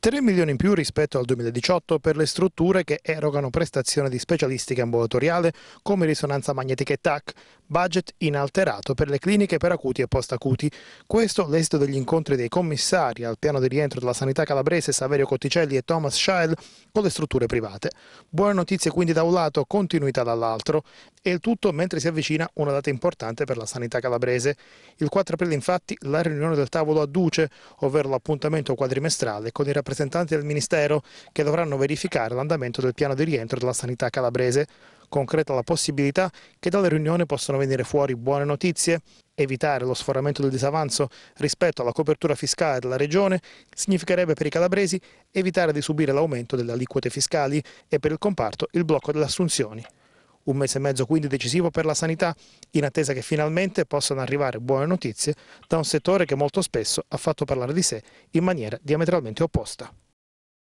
3 milioni in più rispetto al 2018 per le strutture che erogano prestazioni di specialistica ambulatoriale come risonanza magnetica e TAC, budget inalterato per le cliniche per acuti e post-acuti. Questo l'esito degli incontri dei commissari al piano di rientro della sanità calabrese Saverio Cotticelli e Thomas Schild con le strutture private. Buone notizie quindi da un lato, continuità dall'altro e il tutto mentre si avvicina una data importante per la sanità calabrese. Il 4 aprile infatti la riunione del tavolo a Duce, ovvero l'appuntamento quadrimestrale con i rappresentanti del Ministero che dovranno verificare l'andamento del piano di rientro della sanità calabrese concreta la possibilità che dalle riunioni possano venire fuori buone notizie. Evitare lo sforamento del disavanzo rispetto alla copertura fiscale della Regione significherebbe per i calabresi evitare di subire l'aumento delle aliquote fiscali e per il comparto il blocco delle assunzioni. Un mese e mezzo quindi decisivo per la sanità, in attesa che finalmente possano arrivare buone notizie da un settore che molto spesso ha fatto parlare di sé in maniera diametralmente opposta.